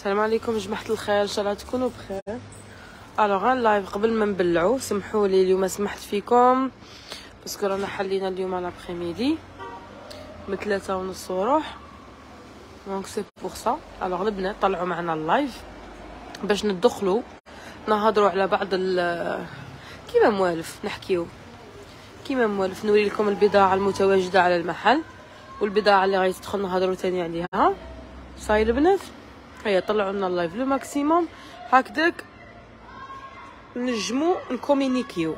السلام عليكم جماعه الخير ان شاء الله تكونوا بخير الوغ لايف قبل ما نبلعو سمحوا لي اليوم سمحت فيكم باسكو رانا حلينا اليوم على ميدي من ثلاثة ونص روح دونك سي بوغ سا الوغ البنات طلعوا معنا اللايف باش ندخلوا نهضروا على بعض ال كيما موالف نحكيو كيما موالف نوري لكم البضاعه المتواجده على المحل والبضاعه اللي غادي تدخل نهضروا تاني عليها صاير البنات هيا طلعوا لنا اللايف لو ماكسيموم هكذاك نجمو نكومينيكيو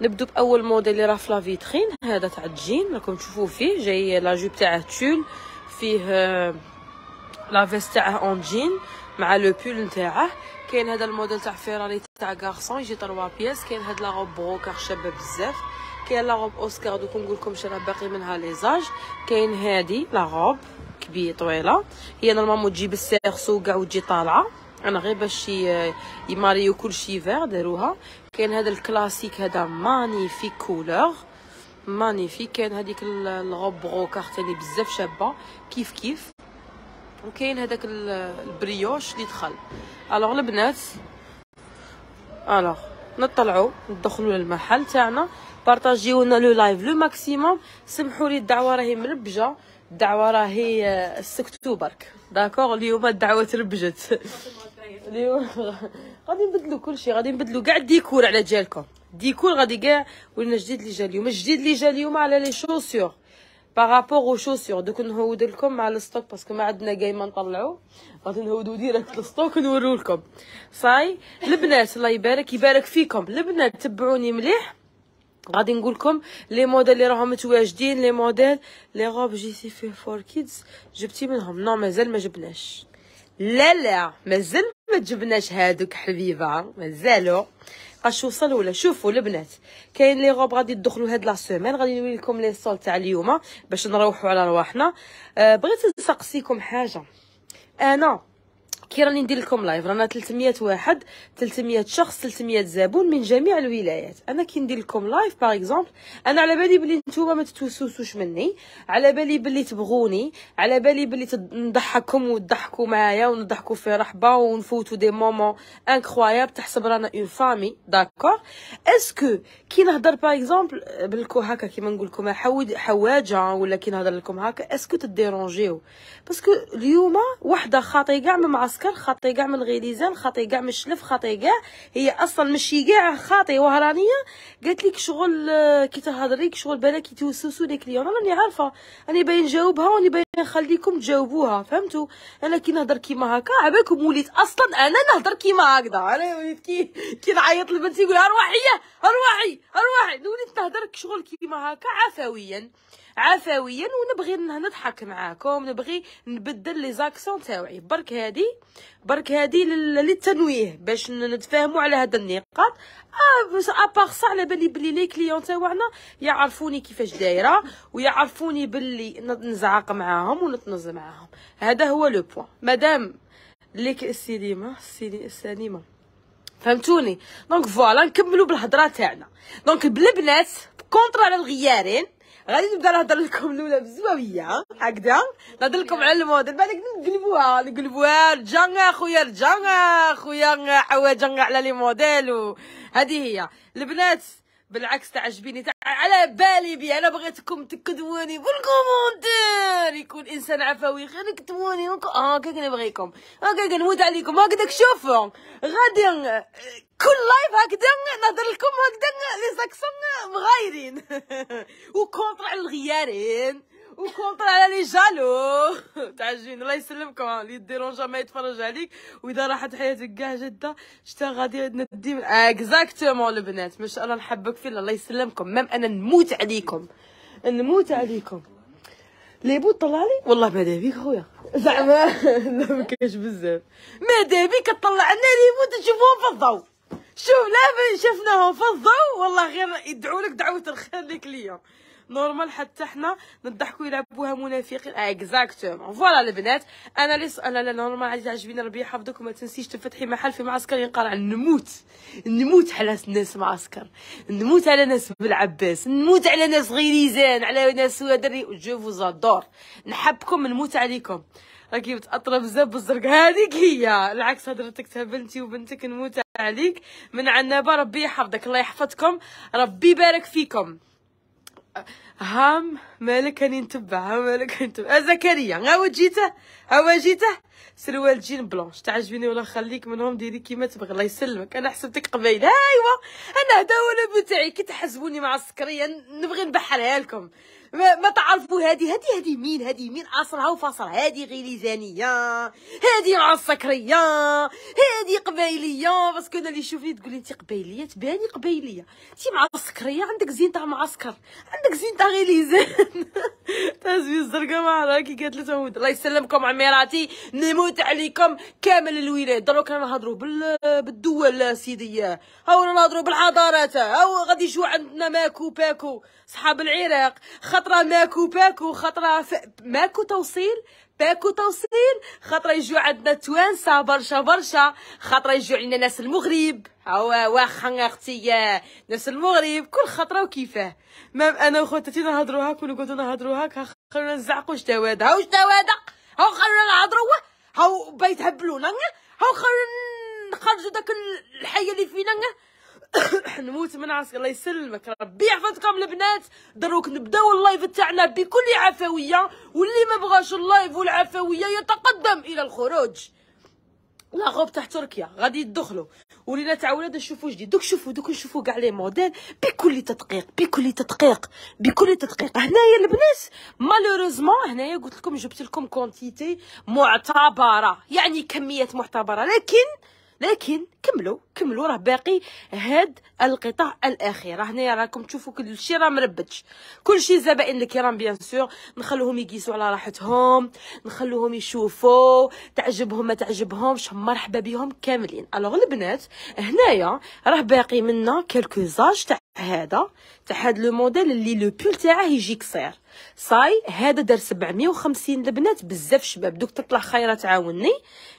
نبدو باول موديل اللي راه في لا فيترين هذا تاع الجين راكم تشوفوا فيه جاي لا جوب آه، تاعه تول فيه لا فيست تاعه اون جين مع لو بول نتاعه كاين هذا الموديل تاع فيراري تاع غارسون يجي 3 بياس كاين هاد لا روب بروكار شابه بزاف كاين لا روب اوسكار دوك نقول لكم شنو باقي منها لي زاج كاين هادي لا روب كبيره طويله هي نورمالمون تجي بالسيرسو كاع وتجي طالعه انا غير باش يماريو كلشي فيغ داروها كاين هذا الكلاسيك هذا مانيفيك كولور مانيفيك كاين هذيك الغوب غوكار ثاني بزاف شابه كيف كيف وكاين هذاك البريوش اللي دخل الوغ البنات الوغ نطلعوا ندخلوا للمحل تاعنا بارطاجيونا لو لايف لو ماكسيموم سمحوا لي الدعوه راهي مربجه الدعوه راهي سكتو برك داكوغ اليوم الدعوه تربجت اليوم غادي نبدلو كلشي غادي نبدلو كاع الديكور على ديالكم ديكور غادي كاع ولنا جديد اللي جا اليوم الجديد اللي جا اليوم على لي شوسيور بارابور او شوسيور دوك نهود لكم مع الستوك باسكو ما عندنا جاي ما نطلعو غادي نهودو ديريكت الستوك ونورو لكم صاي البنات الله يبارك يبارك فيكم البنات تبعوني مليح غادي نقولكم لي موديل اللي راهم متواجدين لي موديل لي غوب سي فيه فور كيدز جبتي منهم نو مازال ما جبناش لا لا مازال ما جبناش هادوك حبيبه مازالو قاش وصل ولا شوفوا البنات كاين لي غوب غادي يدخلوا هاد لا سيمين غادي نوري لكم لي سول تاع اليوم باش نروحوا على رواحنا أه بغيت نسقسيكم حاجه انا كي راني ندير لكم لايف رانا 300 واحد 300 شخص 300 زبون من جميع الولايات انا كي ندير لكم لايف باغ اكزومبل انا على بالي بلي نتوما ما تتوسوسوش مني على بالي بلي تبغوني على بالي بلي نضحككم وتضحكوا معايا ونضحكوا في رحبه ونفوتوا دي مومون انكرويابل تحسب رانا اون فامي داكور اسكو كي نهضر باغ اكزومبل بالكو هكا كيما نقول لكم حواجه ولا كي نهضر لكم هكا اسكو تديرونجيو باسكو اليوم وحده خاطيه كاع ما معصبه السكر خاطي كاع من غيليزان خاطي كاع من الشلف خاطي كاع هي اصلا ماشي كاع خاطي وهرانيه قالت لك شغل آه، كي تهضري شغل بالك يتوسوسوا لك اليوم انا راني عارفه راني باين نجاوبها وراني باين نخليكم تجاوبوها فهمتوا انا كي نهضر كيما هكا عباكم وليت اصلا انا نهضر كيما هكذا انا وليت كي كي نعيط لبنتي يقول ارواحي ارواحي ارواحي وليت نهضر شغل كيما هكا عفويا عفويا ونبغي نضحك معاكم نبغي نبدل لي زاكسون تاوعي برك هادي برك هادي للتنويه باش نتفاهموا على هاد النقاط ابار آه، صح على بالي بلي لي كليون تاوعنا يعرفوني كيفاش دايره ويعرفوني بلي نزعق معاهم ونتنز معاهم هذا هو لو بوين مدام ليك السينما السليمه فهمتوني دونك فوالا نكملوا بالهضره تاعنا دونك بالبنات كونطرا على الغيارين غادي نبدا نهضر لكم الاولى بالزواويه هكذا نهضر لكم على الموديل بعد نقلبوها نقلبوها رجعنا خويا رجعنا خويا حوايج على لي موديل وهذه هي البنات بالعكس تعجبيني تع... على بالي بي انا بغيتكم تكدوني بالكومونتير يكون انسان عفوي غير كتبوني آه، هكاك نبغيكم هكاك نموت عليكم هكذا شوفوا غادي آه، كل لايف هكذا نهضر لكم هكذا لي ساكسون مغايرين وكونتر على الغيارين وكونطر على لي جالو جين الله يسلمكم لي ديرون ما يتفرج عليك واذا راحت حياتك كاع جده شتا غادي ندي اكزاكتومون البنات شاء الله نحبك في الله يسلمكم مام انا نموت عليكم نموت عليكم لي بو طلع لي والله مادا بيك خويا زعما لا ما كاينش بزاف مادا بيك طلع لنا لي بو تشوفوهم في الضو شوف لا شفناهم في الضو والله غير يدعوا لك دعوه الخير ليك ليا نورمال حتى حنا نضحكوا يلعبوها منافقين اكزاكتومون فوالا البنات انا ليس انا لا نورمال عزيز عجبني ربي يحفظك وما تنسيش تفتحي محل في معسكر ينقرع نموت نموت على ناس معسكر نموت على ناس بالعباس نموت على ناس غيريزان على ناس ودري جو فوزادور نحبكم نموت عليكم راكي متأطرة بزاف بالزرق هذيك هي العكس هدرتك تاع بنتي وبنتك نموت عليك من عنابه ربي يحفظك الله يحفظكم ربي يبارك فيكم هام مالك هاني نتبع هام مالك نتبع آه، زكريا ها جيته ها جيته سروال جين بلونش تعجبني ولا خليك منهم ديري كيما تبغي الله يسلمك انا حسبتك قبيل ايوا انا هذا هو لابو تاعي كي تحسبوني مع السكريه نبغي نبحرها لكم ما, ما تعرفوا هادي هادي هادي مين هادي مين عصرها وفصل هادي غليزانيه هادي مع السكريه هادي قبايليه باسكو انا اللي شوفني تقول لي انت قبايليه تباني قبايليه انت مع السكريه عندك زين تاع معسكر عندك زين تاع غليزان تازوي الزرقاء ما راكي قالت له الله يسلمكم عميراتي نموت عليكم كامل الولاد دروك رانا نهضروا بال... بالدول سيدي هاو رانا نهضروا بالحضارات هاو غادي يجوا عندنا ماكو باكو صحاب العراق خطره ماكو باكو خطره ف... ماكو توصيل باكو توصيل خطره يجوا عندنا توانسه برشا برشا خطره يجوا عندنا ناس المغرب هو واخا اختي ناس المغرب كل خطره وكيفاه مام انا وخوتي نهضروا هاك ونقعدوا نهضروا هاك خلونا نزعقوا واش هذا هاو واش هذا هاو خلونا نهضروا هاو هبلونا هاو خلونا نخرجوا داك الحيه اللي فينا نموت من عسك الله يسلمك ربي يحفظكم البنات دروك نبداو اللايف تاعنا بكل عفويه واللي ما بغاش اللايف والعفويه يتقدم الى الخروج لا غوب تاع تركيا غادي يدخلوا ولينا تاع ولاد نشوفوا جديد دوك شوفوا دوك نشوفوا كاع لي موديل بكل تدقيق بكل تدقيق بكل تدقيق هنايا البنات مالوروزمون هنايا قلت لكم جبت لكم كونتيتي معتبره يعني كميات معتبره لكن لكن كملوا كملوا راه باقي هاد القطاع الاخير هنايا راكم تشوفوا كل شيء راه مربتش كل شيء زبائن الكرام بيان سور نخلوهم يقيسوا على راحتهم نخلوهم يشوفوا تعجبهم ما تعجبهمش مرحبا بهم كاملين الوغ البنات هنايا راه باقي منا كلكو زاج تاع هذا تاع هاد لو موديل اللي لو بول تاعه يجي قصير صاي هذا دار 750 البنات بزاف شباب دوك تطلع خيره تعاوني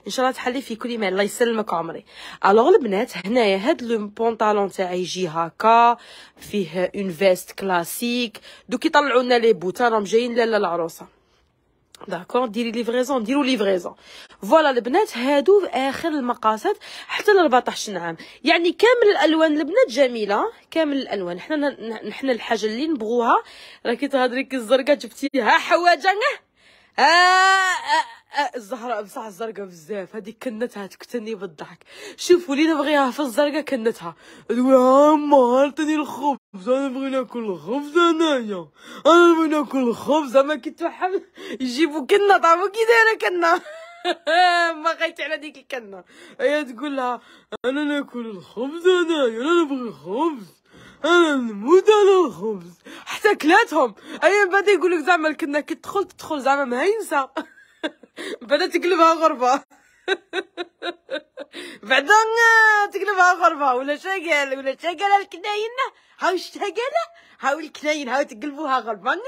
ان شاء الله تحلي في كل ما الله يسلمك عمري الوغ البنات هنايا هاد لو بونطالون تاعي يجي هكا فيه اون فيست كلاسيك كي طلعوا لنا لي بوتا راهم جايين لالا العروسه داكور ديري ليفريزون ديرو ليفريزون فوالا البنات هادو اخر المقاسات حتى ل 14 عام يعني كامل الالوان البنات جميله كامل الالوان حنا حنا الحاجه اللي نبغوها راكي تهضري كي الزرقاء جبتيها حواجه نعم. آه, آه،, آه، الزهراء بصح الزرقاء بزاف هذيك كنتها تقتلني بالضحك شوفوا لينا بغيها في الزرقاء كنتها اما هرتني الخبز انا نبغي ناكل الخبز انايا انا نبغي ناكل الخبز اما كنت توحم يجيبوا كنة طابو كي دايره كنة ما غيت على ديك الكنه هي تقول لها انا ناكل الخبز انايا انا نبغي خبز انا نموت على الخبز حتى كلاتهم اي بعد يقول لك زعما كنا كي تدخل تدخل زعما ينسى بدا تقلبها غرفه بعدا تقلبها غرفه ولا قال ولا قال الكناين هاو الشقاله هاو الكناين هاو تقلبوها غرفه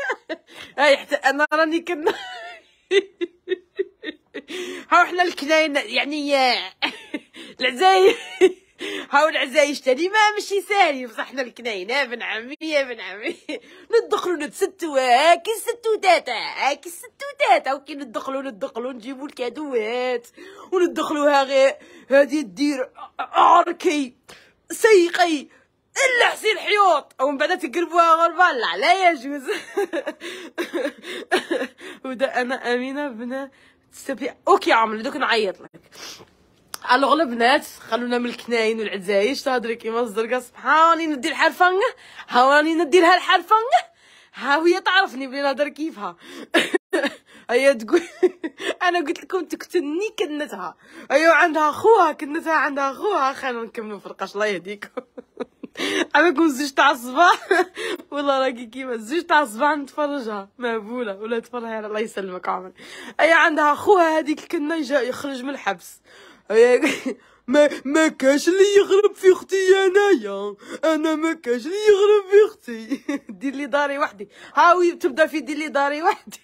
اي حتى انا راني كنا هاو حنا الكناين يعني العزايز هاو العزايز تاني ما ماشي ساهل بصحنا حنا الكناين يا بن عمي يا بن عمي ندخلو نتستو هاكي تاتا هاكي ستو تاتا وكي ندخلو ندخلو نجيبو الكادوات وندخلوها غير هادي الدير عركي سيقي الا حسين حيوط ومن بعد تقربوها غربه لا لا يجوز ودا انا امينه بنا تستبدي اوكي عمرو دوك نعيط لك الوغ البنات خلونا من الكناين والعزايش تهضري كيما الزرقاء سبحاني ندير الحرفه راني نديرها الحرفه ها هي تعرفني بلي نهضر كيفها هي تقول انا قلت لكم تقتلني كنتها ايوا عندها خوها كنتها عندها خوها خلينا نكملوا فرقاش الله يهديكم كون الزوج تاع الصباح والله راكي كيما الزوج تاع الصباح نتفرجها مهبوله ولا تفرجها الله يسلمك عمر اي أيوة، عندها خوها هذيك الكنه يخرج من الحبس ما ما كاش لي يغرب في اختي انايا انا ما كاش لي يغرب في اختي دير لي داري وحدي هاوي تبدا في دير لي داري وحدي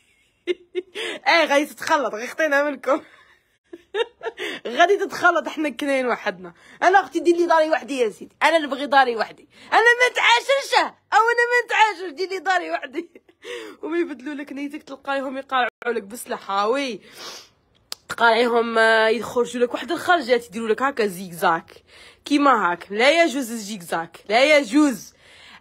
اي غادي تتخلط غي خطينا منكم غادي تتخلط احنا كناين وحدنا انا اختي دير لي داري وحدي يا سيدي انا نبغي داري وحدي انا ما نتعاشرش او انا ما نتعاشرش دير لي داري وحدي وما يبدلوا لك نيتك تلقايهم يقارعوا لك بسلاح هاوي تقارعيهم آه، يخرجوا لك واحد الخرجات يديروا لك هكا زيكزاك كيما هاك لا يجوز الزيكزاك لا يجوز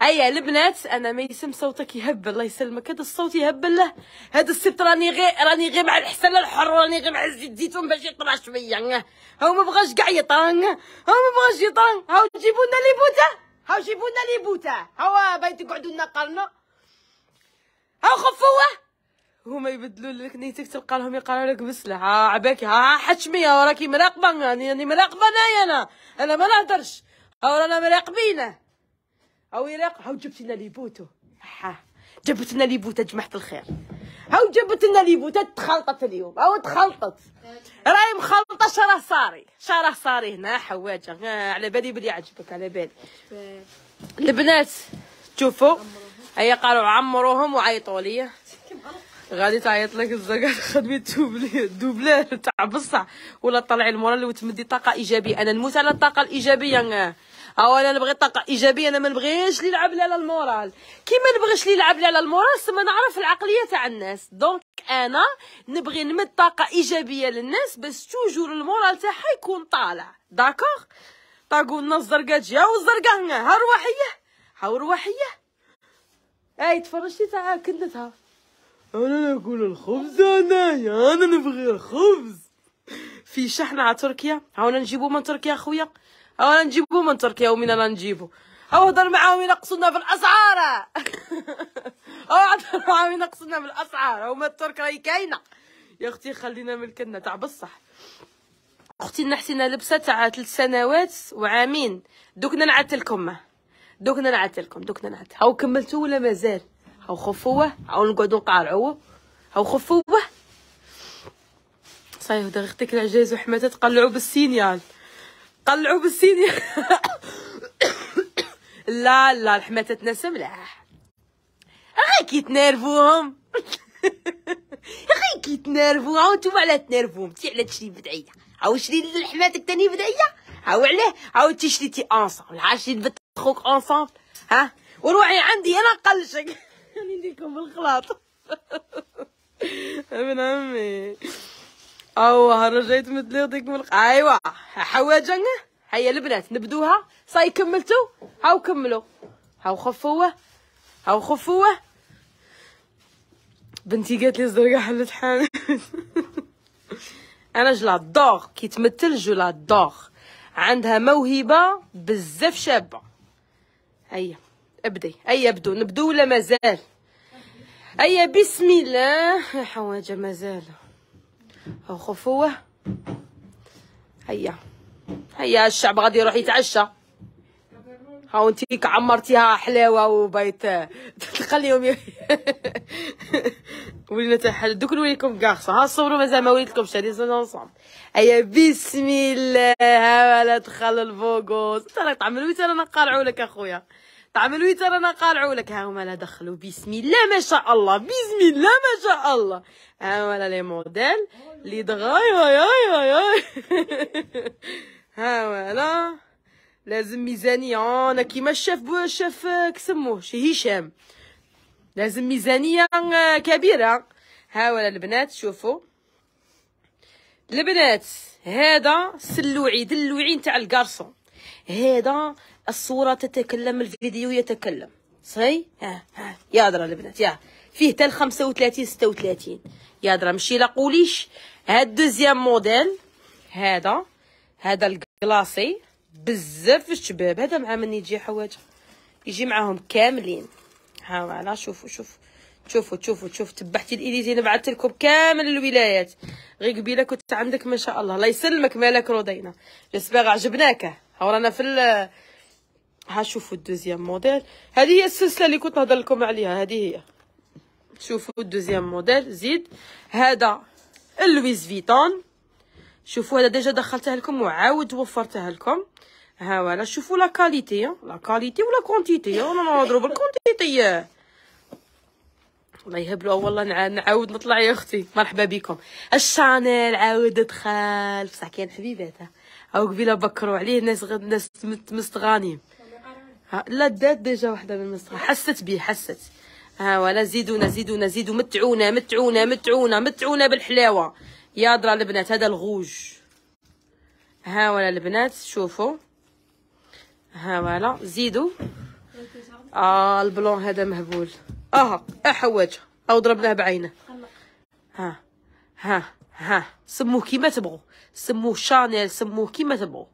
ايا البنات انا ميسم صوتك يهبل الله يسلمك هذا الصوت يهبل له هذا السبت راني غير راني غير مع الحسن الحر راني غير مع الزيت زيتون باش يطلع شويه هاو ما بغاش كاع يطان هاو ما بغاش يطان هاو تجيبوا لنا لي بوته هاو جيبوا لنا لي بوته هاو بايت تقعدوا لنا قرنه هاو خفوه هما يبدلوا لك نيتك تلقى لهم يقراو لك بسلاح ها عباكي ها حشميه وراكي مراقبه يعني يعني مراقبه انايا انا انا ما نهدرش ها رانا مراقبينه هاو يراق هاو جبت لنا لي بوتو ها جبت لنا لي بوتو جماعه الخير هاو جبت لنا لي بوتو تخلطت اليوم هاو تخلطت راهي مخلطه شراه صاري شراه صاري هنا حواجه على بالي بلي عجبك على بالي البنات شوفوا هيا قالوا عمروهم وعيطوا لي غادي تعيط لك الزكاة خدمي دوبلير تاع بصح ولا طلعي المورال وتمدي طاقة إيجابية أنا نموت على الطاقة الإيجابية أو أنا نبغي طاقة إيجابية أنا ما نبغيش اللي يلعب لي على المورال كي ما نبغيش اللي يلعب لي على المورال سما نعرف العقلية تاع الناس دونك أنا نبغي نمد طاقة إيجابية للناس باش توجور المورال تاعها يكون طالع داكوغ الزرقا الزرقاء هاو الزرقا ها رواحية ها رواحية اي تفرجتي تاع كندتها أنا ناكل الخبز أنا يا أنا نبغي الخبز في شحن على تركيا هاونا نجيبو من تركيا خويا هاونا نجيبو من تركيا ومن أنا نجيبو أو هضر معاهم ينقصونا في الأسعار أو هضر معاهم ينقصونا في الأسعار هما الترك راهي كاينة يا أختي خلينا ملكنا تاع بصح اختي نحسينا لبسه تاع ثلاث سنوات وعامين دوك نعتلكم دوكنا دوك دوكنا لكم دوك هاو كملتو ولا مازال هاو خفوه هاو نقعدو نقارعوه هاو خفوه صايح دغيغتك العجاز وحماتها تقلعو بالسينيال قلعو بالسينيال لا لا الحماتة تنسى ملاح غي كي تنرفوهم كيتنرفو كي تنرفو هاو نتوما علاه تنرفوهم تي على تشري بدعية هاو شري لحماتك تاني بدعية هاو علاه هاو شريتي تي انصامبل بنت لبنت خوك انصامبل ها وروحي عندي انا نقلشك راني نديكم بالخلاط ابن عمي او هرجيت مدلي ديك من ايوا حواجن هيا البنات نبدوها صاي كملتو هاو كملوا هاو خفوه هاو خفوه بنتي قالت لي الزرقاء حلت حامد انا جلادور كي تمثل جلادور عندها موهبه بزاف شابه هيا ابدي اي يبدو نبدو ولا مازال اي بسم الله حواجه مازال خفوه هيا هيا الشعب غادي يروح يتعشى ها انت عمرتيها حلاوه وبيت تخليهم ولينا تحل دوك نوريكم كارصه ها صوروا مازال ما وليتكمش هادي زعما هيا بسم الله ولا تخلى الفوكوس ترى راك تعمل انا نقارعوا لك اخويا طعم الويتر انا قالعوا لك ها هما لا دخلوا بسم الله ما شاء الله بسم الله ما شاء الله ها هما لي موديل لي دغاي هاي هاي هاي ها ولا لازم ميزانيه انا كيما الشاف بو الشاف آه، كسموه شي هشام لازم ميزانيه آه، كبيره ها ولا البنات شوفوا البنات هذا سلوعي دلوعي نتاع الكارسون هذا الصورة تتكلم الفيديو يتكلم صحي ها ها يا درا البنات يا فيه تال 35 36 يا درا مشي لا قوليش هاد دوزيام موديل هذا هذا الكلاصي بزاف الشباب هذا مع من يجي حواجه يجي معاهم كاملين ها على شوفوا شوفوا شوفوا شوفوا تشوف تبعتي الايديتين بعثت لكم كامل الولايات غير قبيله كنت عندك ما شاء الله الله يسلمك مالك رضينا جسبيغ عجبناك ها ورانا في هشوفوا الدوزيام موديل هذه هي السلسله اللي كنت نهضر لكم عليها هذه هي شوفوا الدوزيام موديل زيد هذا اللويز فيتون شوفوا هذا ديجا دخلته لكم وعاود وفرته لكم ها ولا شوفوا لا كاليتي لا كاليتي ولا كونتيتي انا نضرب الكونتيتي الله يهبلو والله نعاود نطلع يا اختي مرحبا بكم الشانيل عاود دخل بصح كاين حبيباتها او قبيله بكروا عليه الناس غد الناس مستغانين ها لا دات ديجا وحده من مصر حست بيه حست ها ولا زيدونا زيدونا زيدو متعونا متعونا متعونا متعونا بالحلاوه يا درا البنات هذا الغوج ها ولا البنات شوفوا ها ولا زيدو اه البلون هذا مهبول اه حواجه او ضربناه بعينه ها ها ها سموه كيما تبغوا سموه شانيل سموه كيما تبغوا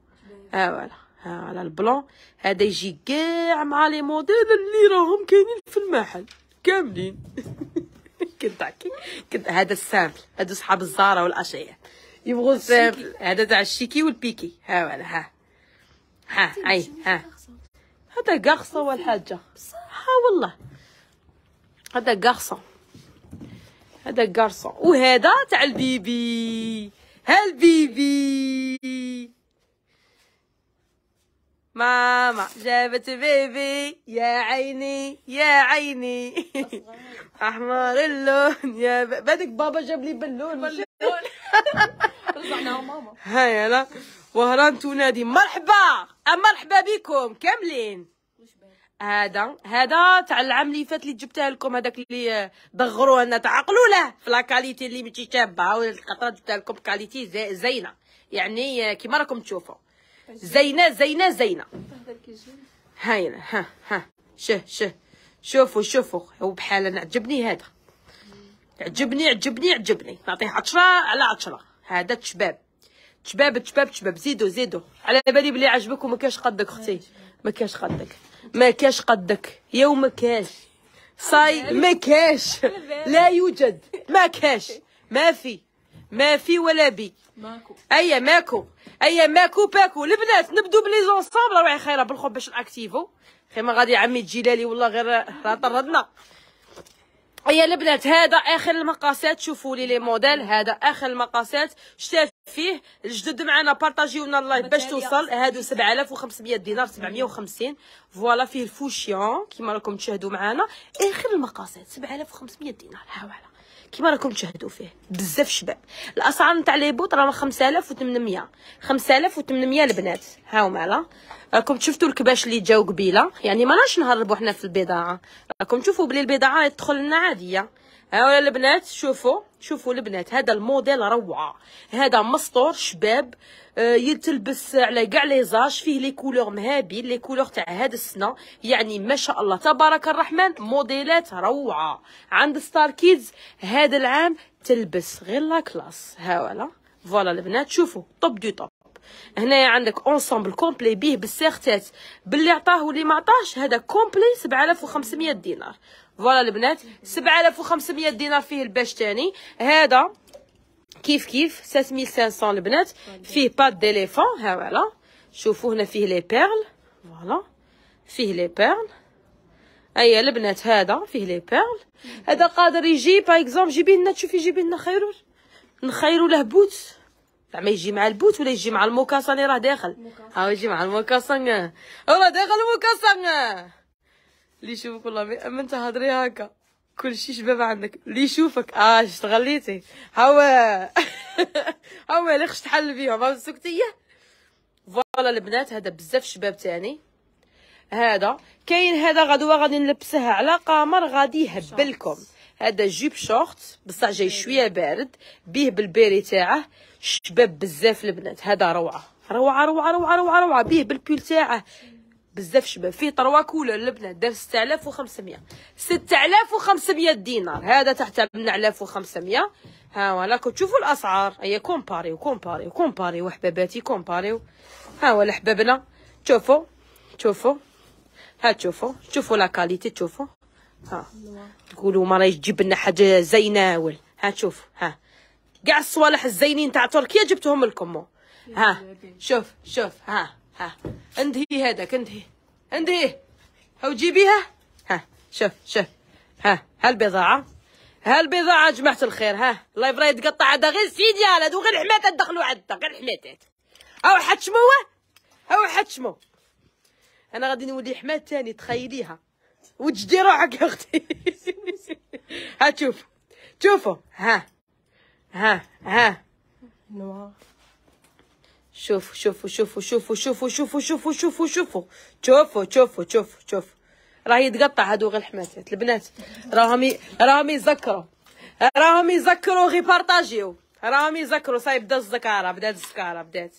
ها ولا على البلون هذا يجي كاع مع لي موديل اللي راهم كاينين في المحل كاملين كنت عكي كنت هذا السامبل هادو صحاب الزاره والاشياء يبغوا السامبل هذا تاع الشيكي والبيكي ها ولا ها ها اي ها هذا قرصه والحاجه ها والله هذا قرصه هذا قرصه وهذا تاع البيبي ها البيبي ماما جابت بيبي يا عيني يا عيني احمر اللون يا ب... بدك بابا جاب لي بلون بالون رجعنا ماما هيا لا وهران تنادي مرحبا مرحبا بكم كاملين هذا هذا تاع العام اللي فات اللي جبتها لكم هذاك اللي دغروه لنا تعقلوا له في لاكاليتي اللي ماشي شابه القطره جبتها لكم كاليتي زينه يعني كيما راكم تشوفوا زينه زينه زينه هايله ها ها شه شه شوفوا شوفوا هو بحال انا عجبني هذا عجبني عجبني عجبني نعطيه عشرة على عشرة هذا تشباب تشباب تشباب تشباب زيدو زيدو على بالي بلي عجبك وما كاش قدك اختي ما كاش قدك ما كاش قدك يوم ما كاش صاي ما كاش لا يوجد ما كاش ما في ما في ولا بي ماكو ماكو اي ماكو باكو البنات نبدو بلي زونسامبل روحي خيره بالخوف باش ناكتيفو ما غادي عمي الجلالي والله غير راه طردنا اي البنات هذا اخر المقاسات شوفوا لي لي موديل هذا اخر المقاسات شتاف فيه الجدد معنا بارطاجيونا اللايف باش توصل هادو 7500 دينار 750 فوالا فيه الفوشيون كيما راكم تشاهدوا معنا اخر المقاسات 7500 دينار هاو على كيما راكم تشاهدوا فيه بزاف شباب الاسعار نتاع لي بوط راهم 5800 5800 البنات هاهما على راكم شفتوا الكباش اللي جاو قبيله يعني ما نهربوا حنا في البضاعه راكم تشوفوا بلي البضاعه تدخل لنا عاديه هاولا البنات شوفوا شوفوا البنات هذا الموديل روعه هذا مسطور شباب آه، يتلبس على كاع لي زاج فيه لي كولور مهابيل لي كولور تاع هاد السنه يعني ما شاء الله تبارك الرحمن موديلات روعه عند ستار كيدز هذا العام تلبس غير لا كلاس هاولا فوالا البنات شوفوا طوب دو طوب هنايا عندك اونسومبل كومبلي بيه بالسيرتات باللي عطاه واللي ما عطاهش هذا كومبلي 7500 دينار فوالا البنات 7500 دينار فيه الباش تاني هذا كيف كيف 6500 البنات فيه بات ديليفون ها فوالا شوفوا هنا فيه لي بيرل فوالا فيه لي بيرل اي البنات هذا فيه لي بيرل هذا قادر يجي باغ اكزومبل جيبي لنا تشوفي جيبي لنا خيرو نخيرو له بوت زعما يجي مع البوت ولا يجي مع الموكاسان اللي راه داخل ها يجي مع الموكاسان راه داخل الموكاسان اللي يشوفك والله اما انت هضري هكا كلشي شباب عندك اللي يشوفك اه اشتغليتي هوا هوا خش تحل بيهم سكتيه فوالا البنات هذا بزاف شباب تاني هذا كاين هذا غدوه غادي نلبسها على قمر غادي يهبلكم هذا جيب شورت بصح جاي شويه بارد بيه بالبيري تاعه شباب بزاف البنات هذا روعه روعه روعه روعه روعه روعه بيه بالبول تاعه بزاف شباب فيه طروا كولور البنات دار 6500 6500 دينار هذا تحت 8500 ها هو راكم تشوفوا الاسعار هي كومباريو كومباريو كومباريو حباباتي كومباريو ها هو لحبابنا شوفوا شوفوا ها تشوفوا شوفوا لا كاليتي تشوفوا ها تقولوا ما راهيش تجيب لنا حاجه زيناول ها تشوفوا ها كاع الصوالح الزينين تاع تركيا جبتهم لكم ها شوف شوف ها ها انتهي هذاك انتهي انتهي وجيبيها ها شوف شوف ها ها البضاعة ها البضاعة جماعة الخير ها الله يبرا يتقطع هذا غير سيدي هذا وغير الحماتات دخلوا عندها غير الحماتات او حتشمو او حتشمو انا غادي نولي حمات ثاني تخيليها وتجدي روحك يا اختي ها تشوف شوفوا ها ها ها نوار شوفوا شوفوا شوفوا شوفوا شوفوا شوفوا شوفوا شوفوا شوفوا شوفوا شوفوا شوفوا شوفوا راه يتقطع هادو غير الحماسات البنات راهم راهم يذكروا راهم يذكروا غي بارطاجيو راهم يذكروا صاي بدا الزكاره بدات الزكاره بدات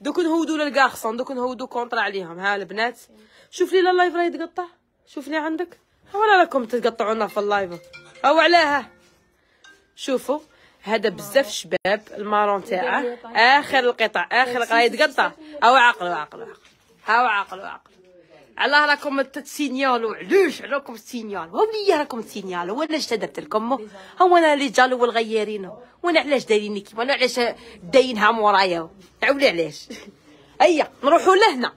دوك نهودوا للكارسون دوك نهودوا كونطرا عليهم ها البنات شوف لي اللايف راه يتقطع شوف لي عندك ولا راكم تتقطعونا في اللايف او علاه شوفوا هذا بزاف شباب المارون تاعه طيب. اخر القطع اخر القطع يتقطع او عقل عقل عقل هاو عقل عقل علاه راكم تسينيالو علاش راكم سينيال هو ليا راكم سينيال وانا اش درت لكم هو انا اللي جالو والغيارين وانا علاش دايرين كيما انا علاش داينها مورايا عولي علاش هيا نروحو لهنا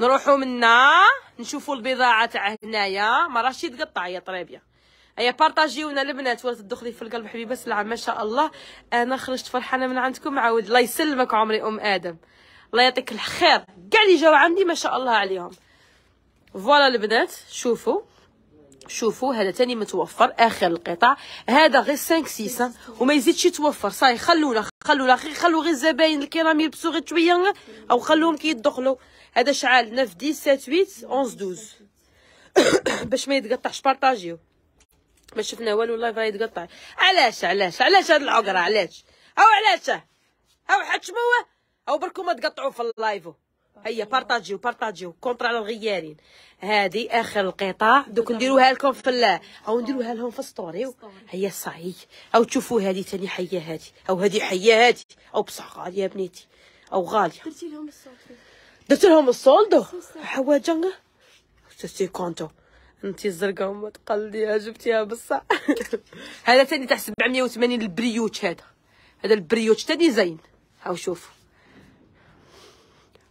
نروحو منا نشوفو البضاعه تاع هنايا ما راهش يتقطع يا طريبيه هيا بارطاجيونا البنات ولا تدخلي في القلب حبيبه سلعه ما شاء الله انا آه، خرجت فرحانه من عندكم عاود الله يسلمك عمري ام ادم الله يعطيك الخير كاع اللي جاوا عندي ما شاء الله عليهم فوالا البنات شوفوا شوفوا هذا تاني متوفر اخر القطع هذا غير 5 6 وما يزيدش يتوفر صاي خلونا خلونا خير خلو غير الزباين الكرام يلبسوا غير شويه او خلوهم كي يدخلوا هذا شعال 9 10 7 8 11 12 باش ما يتقطعش بارطاجيو ما شفنا والو اللايف راه يتقطع علاش علاش علاش هاد العقره علاش او علاش او حتشموه او بركم تقطعوا في اللايف هيا طيب. بارطاجيو بارطاجيو كونطرا على الغيارين هادي اخر القطاع دوك نديروها إيه؟ لكم في الله إيه؟ او نديروها لهم في ستوري هيا صاي او تشوفوا هادي ثاني حيه هادي او هادي حيه هادي او بصح غاليه بنيتي او غاليه درتي لهم الصوت درت لهم الصوندو حواجه سي كونتو انتي الزرقاء وما تقلديها جبتيها بصح هذا ثاني تاع 780 البريوت هذا هذا البريوت ثاني زين هاو شوفوا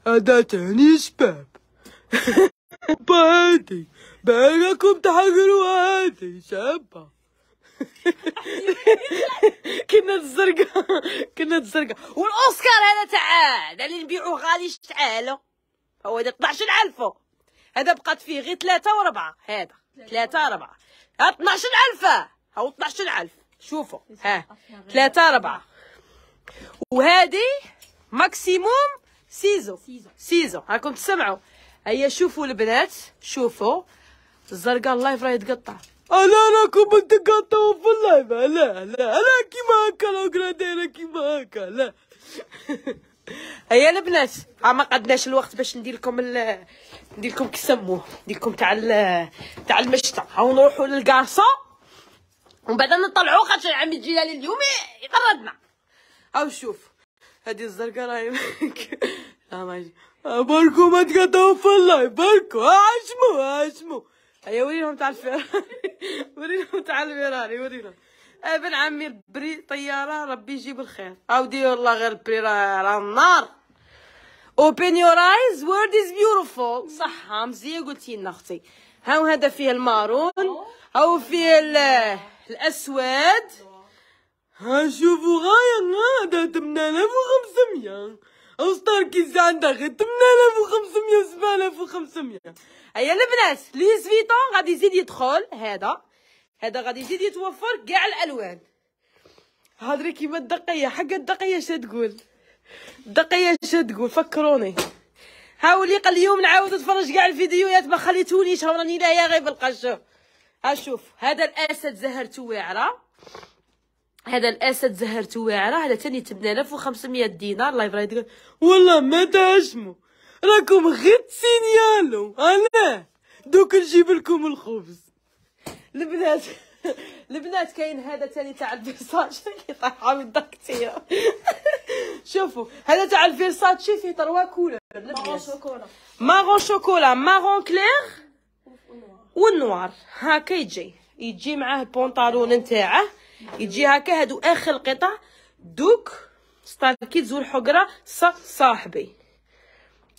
هذا ثاني شباب بهادي بالكم تحقروا هادي شابه كنا الزرقاء كنا الزرقاء والاوسكار هذا تاع هذا اللي نبيعوه غالي شتعالو هو هذا 12000 هذا بقات فيه غير ثلاثة وربعة هذا ثلاثة ربعة ها 12000 او 12000 شوفوا ها ثلاثة ربعة وهذه ماكسيموم سيزو سيزو هاكم تسمعوا هيا شوفوا البنات شوفوا الزرقاء اللايف راه يتقطع انا راكم تقطعوا في اللايف لا لا انا كيما هكا لو دايره كيما هكا لا هيا البنات ما قدناش الوقت باش ندير لكم ندير لكم كيسموه ندير لكم تاع تاع المشتى هاو نروحوا للكارصه ومن بعد نطلعوا خاطر عمي جلال اليوم يقردنا هاو شوف هذه الزرقاء راهي لا ماشي آه، باركو ما تقطعوا في اللايف باركو آه، عشمو عشمو هيا ورينهم تاع الفيراري ورينهم تاع الفيراري ورينهم ابن آه، عمي بري طياره ربي يجيب الخير عاودي والله غير بري راه النار open your eyes world is beautiful صح همزية قلتي لنا اختي هاو هذا فيه المارون هاو فيه الاسود ها شوفوا غاية هذا 8500 او ستار كيز عندها غير 8500 7500 هيا البنات لي 18 غادي يزيد يدخل هذا هذا غادي يزيد يتوفر كاع الالوان هضري كيما الدقيه حق الدقيه شتقول دقية شو تقول فكروني قال اليوم نعاود نتفرج كاع الفيديوهات ما خليتونيش راني يا غير بالقش ها شوف هذا الاسد زهرته واعرة هذا الاسد زهرته واعرة هذا تبنى 1500 دينار لايف راه يقول والله ما تهاجموا راكم غير تسينيالو انا دوك نجيب لكم الخبز البنات البنات كاين هذا تاني تاع البيصاج اللي طاحوا من الدكتيره شوفوا هذا تاع الفيرساتشي فيه تروا كولور مارون شوكولا مارون شوكولا مارون كلير والنوار هاكا يجي يجي معاه البونطالون نتاعه يجي هاكا هادو اخر قطع دوك ستار كيدز والحقره صاحبي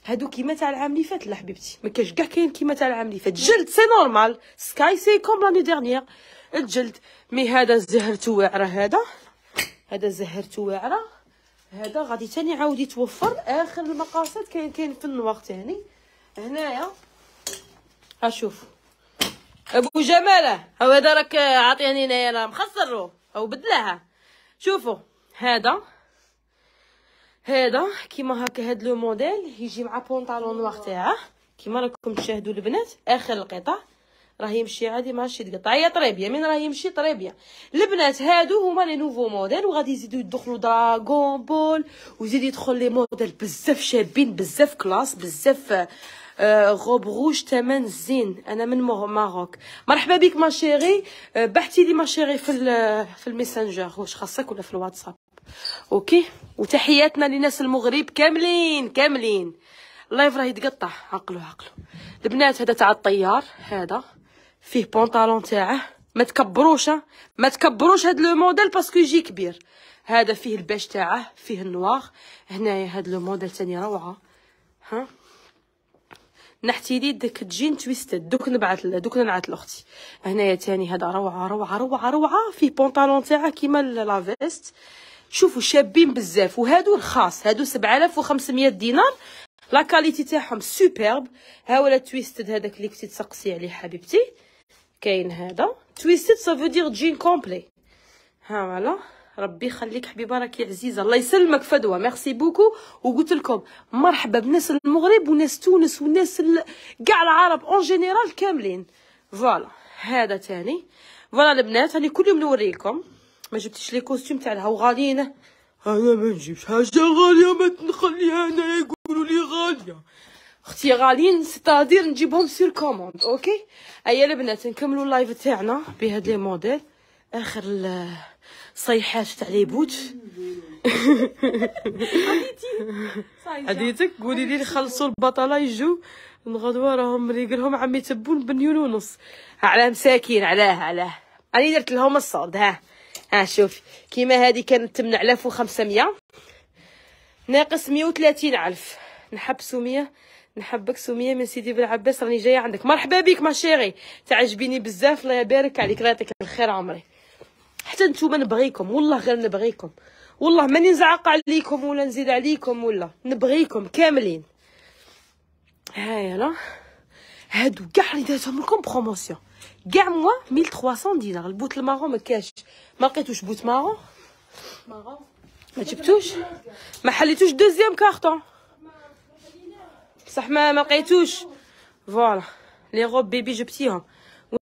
هادو كيما تاع العام اللي فات لا حبيبتي ما كاش كاع كاين كيما تاع العام اللي فات جلد سي نورمال سكاي سي كوم لاني ديرنيير الجلد مي هذا زهرته واعره هذا هذا زهرته واعره هذا غادي تاني عاود يتوفر اخر المقاسات كاين كاين في النواق تاني هنايا اشوف ابو جماله هو هذا راك عاطيني هنايا انا مخسر او بدلاها شوفوا هذا هذا كيما هكا هاد لو موديل يجي مع بونطالون نوار تاعه كيما راكم تشاهدوا البنات اخر القطع راه يمشي عادي ماشي تقطع هي طريبيا من راه يمشي طريبيا البنات هادو هما لي نوفو موديل وغادي يزيدو يدخلوا دراغون بول ويزيد يدخل لي موديل بزاف شابين بزاف كلاس بزاف آه غوب غوج تمن زين انا من ماروك مرحبا بك ما شيري آه بحثي لي ما شيري في في الميسنجر واش خاصك ولا في الواتساب اوكي وتحياتنا لناس المغرب كاملين كاملين اللايف راه يتقطع عقلو عقلو البنات هذا تاع الطيار هذا فيه بونطالون تاعه ما تكبروش ما تكبروش هاد لو موديل باسكو يجي كبير هذا فيه الباش تاعه فيه النواغ هنايا هاد لو موديل تاني روعه ها نحتي لي داك جين تويستد دوك نبعث دوك نبعث لاختي هنايا تاني هذا روعه روعه روعه روعه فيه بونطالون تاعه كيما لافيست شوفوا شابين بزاف وهادو رخاص هادو 7500 دينار لا كاليتي تاعهم سوبرب ها ولا تويستد هذاك اللي كنتي تسقسي عليه حبيبتي كاين هذا تويستد سافو دير جين كومبلي ها فوالا ربي يخليك حبيبه راكي عزيزه الله يسلمك فدوى ميرسي بوكو وقلت لكم مرحبا بناس المغرب وناس تونس وناس كاع العرب اون جينيرال كاملين فوالا هذا تاني فوالا البنات راني كل يوم نوريكم ما جبتش لي كوستيم تاع الهو غاليين انا ما نجيبش حاجه غاليه ما تنخليها انا يقولوا لي غاليه اختي غاليين ستادير نجيبهم سير كوموند اوكي هيا البنات نكملوا اللايف تاعنا بهاد لي موديل اخر الصيحات تاع لي بوت عديتك قولي لي خلصوا البطله يجوا من غدوه راهم ريقلهم عمي تبون بنيون ونص على مساكين علاه علاه انا درت لهم الصاد ها ها شوفي كيما هذه كانت 8500 ناقص 130 الف نحبسوا 100 نحبك سميه من سيدي بلعباس راني جايه عندك مرحبا بك ما شيري تعجبيني بزاف الله يبارك عليك الله يعطيك الخير عمري حتى نتوما نبغيكم والله غير نبغيكم والله ماني نزعق عليكم ولا نزيد عليكم ولا نبغيكم كاملين هاي لا هادو كاع اللي درتهم لكم بروموسيون كاع موا 1300 دينار البوت المارون ما كاش ما لقيتوش بوت مارون مارون ما جبتوش ما حليتوش دوزيام كارطون بصح ما ما لقيتوش فوالا لي غوب بيبي جبتيهم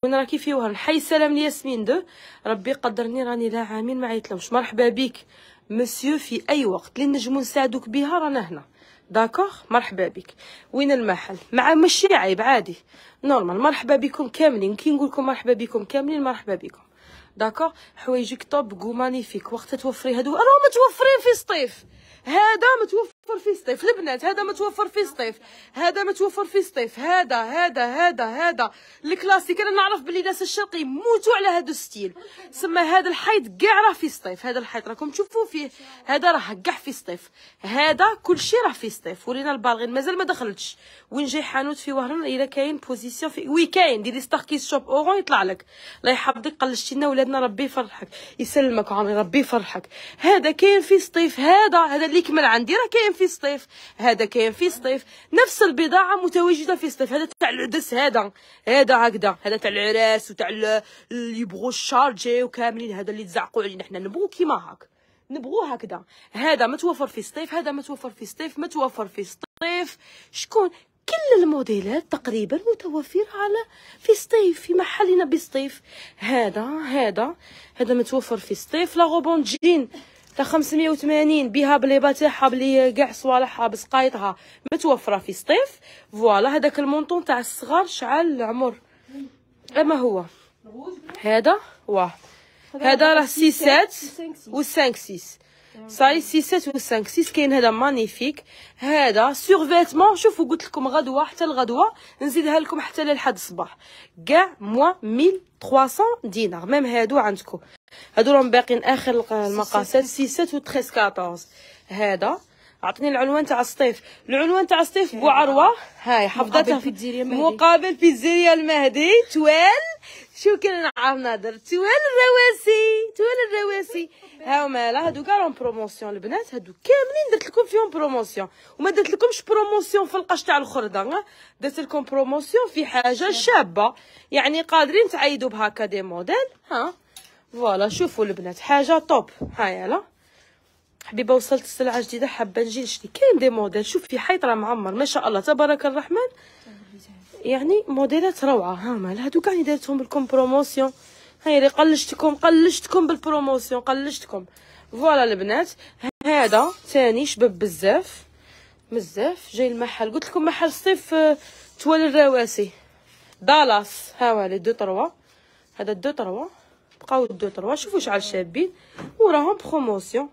وين راكي فيوهم حي سلام لياسمين دو ربي قدرني راني لا عامين ما عيطلهمش مرحبا بيك مسيو في اي وقت اللي نجمو نساعدوك بها رانا هنا داكوغ مرحبا بك وين المحل مع ماشي عيب عادي نورمال مرحبا بكم كاملين كي نقول لكم مرحبا بكم كاملين مرحبا بكم داكوغ حوايجك طوب كو مانيفيك وقت توفري هادو راه متوفرين في سطيف هذا متوفر متوفر في سطيف البنات هذا متوفر في سطيف هذا متوفر في سطيف هذا هذا هذا هذا الكلاسيك انا نعرف باللي الناس الشرق يموتوا على هذا الستيل سما هذا الحيط كاع راه في سطيف هذا الحيط راكم تشوفوا فيه هذا راه كاع في سطيف هذا كل شيء راه في سطيف ورينا البالغين مازال ما دخلتش وين جاي حانوت في وهران الا كاين بوزيسيون في وي كاين ديري ستاركيز شوب اورون يطلع لك الله يحفظك قلشتي لنا ولادنا ربي يفرحك يسلمك عمري ربي يفرحك هذا كاين في سطيف هذا هذا اللي كمل عندي راه كاين في سطيف هذا كاين في سطيف نفس البضاعه متواجده في سطيف هذا تاع العدس هذا هذا هكذا هذا تاع العراس وتاع اللي يبغوا الشارجي وكاملين هذا اللي تزعقوا علينا حنا نبغوا كيما هاك نبغوا هكذا هذا متوفر في سطيف هذا متوفر في سطيف متوفر في سطيف شكون كل الموديلات تقريبا متوفرة على في سطيف في محلنا بسطيف هذا هذا هذا متوفر في سطيف لا غوبون جين تا 580 بها بليبا تاعها بلي كاع صوالحها بسقايطها متوفره في سطيف فوالا هذاك المونطون تاع الصغار شعال العمر اما هو هذا واه هذا راه 6 و 5 6 صاي 6 و 5 6 كاين هذا مانيفيك هذا سور فيتمون شوفوا قلت لكم غدوه حتى الغدوه نزيدها لكم حتى للحد الصباح كاع موا 1300 دينار ميم هادو عندكم هادو راهم باقيين اخر المقاسات 6 و 13 14 هذا عطني العنوان تاع الصيف العنوان تاع الصيف بو عروه هاي حفظتها مقابل بيتزيريا المهدي مقابل بيتزيريا المهدي توال شو عام نادر توال الرواسي توال الرواسي ها لا هادو كاع بروموسيون البنات هادو كاملين درت لكم فيهم بروموسيون وما درت لكمش بروموسيون في القش تاع الخردة درت لكم بروموسيون في حاجه شابه يعني قادرين تعيدوا بهكا دي موديل ها فوالا شوفوا البنات حاجه طوب ها يلا حبيبه وصلت السلعه جديده حابه نجي نشري كاين دي موديل شوفي حيط راه معمر ما شاء الله تبارك الرحمن يعني موديلات روعه ها مال هادو كاع دارتهم لكم بروموسيون هاي قلشتكم قلشتكم بالبروموسيون قلشتكم فوالا البنات هذا ثاني شباب بزاف بزاف جاي المحل قلت لكم محل صيف توالي آه، الرواسي دالاس لي دو تروا هذا دو تروا بقاو دو تروا شوفوا شحال شابين وراهم بروموسيون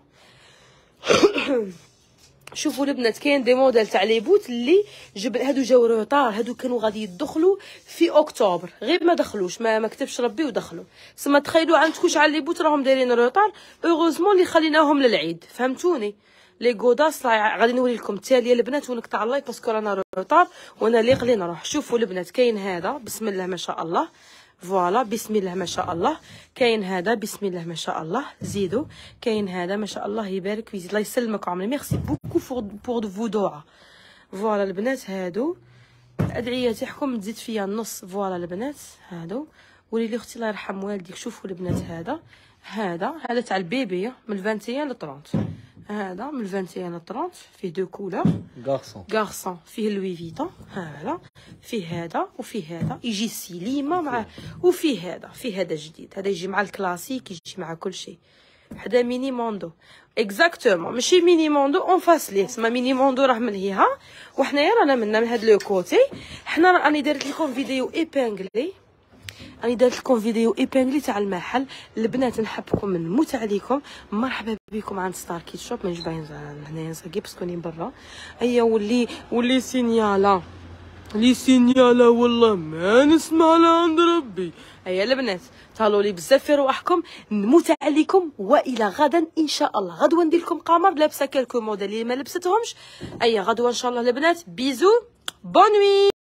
شوفوا البنات كاين دي موديل تاع لي بوت اللي جب هادو جاو روطار هادو كانوا غادي يدخلوا في اكتوبر غير ما دخلوش ما, مكتبش كتبش ربي ودخلوا سما تخيلوا عندكم شحال لي بوت راهم دايرين روطار اوغوزمون اللي خليناهم للعيد فهمتوني لي غوداس غادي نوري لكم التاليه البنات ونقطع اللايك باسكو رانا روطار وانا لي قلي نروح شوفوا البنات كاين هذا بسم الله ما شاء الله فوالا بسم الله ما شاء الله كاين هذا بسم الله ما شاء الله زيدو كاين هذا ما شاء الله يبارك ويزيد الله يسلمك عمري ميرسي بوكو فور بور دو فودوا فوالا البنات هادو الادعيه تاعكم تزيد فيا النص فوالا البنات هادو وليلي اختي الله يرحم والديك شوفوا البنات هذا هذا هذا تاع البيبي من 21 ل 30 هذا من 21 30 فيه دو كولور غارسون غارسون فيه لوي فيتون هذا فيه هذا وفيه هذا يجي سليمه مع وفيه هذا فيه هذا جديد هذا يجي مع الكلاسيك يجي مع كل شيء حدا ميني موندو اكزاكتومون ماشي ميني موندو اون فاس ليه تسمى ميني موندو راه هيها وحنايا رانا منا من هاد لو كوتي حنا راني درت لكم فيديو ايبانغلي راني دارت لكم فيديو ايبانلي تاع المحل البنات نحبكم نموت عليكم مرحبا بكم عند ستار كيت شوب مانيش باين هنايا زاكي باسكو راني برا هيا ولي ولي سينيالا لي سينيالا والله ما نسمع لها عند ربي هيا البنات طالوا لي بزاف في رواحكم نموت عليكم والى غدا ان شاء الله غدوه ندير لكم قمر لابسه كالكو موديل اللي ما لبستهمش هيا غدوه ان شاء الله البنات بيزو بون